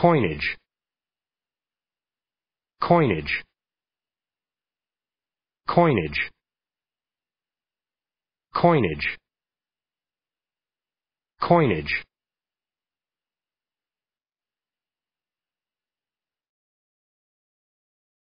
coinage coinage coinage coinage coinage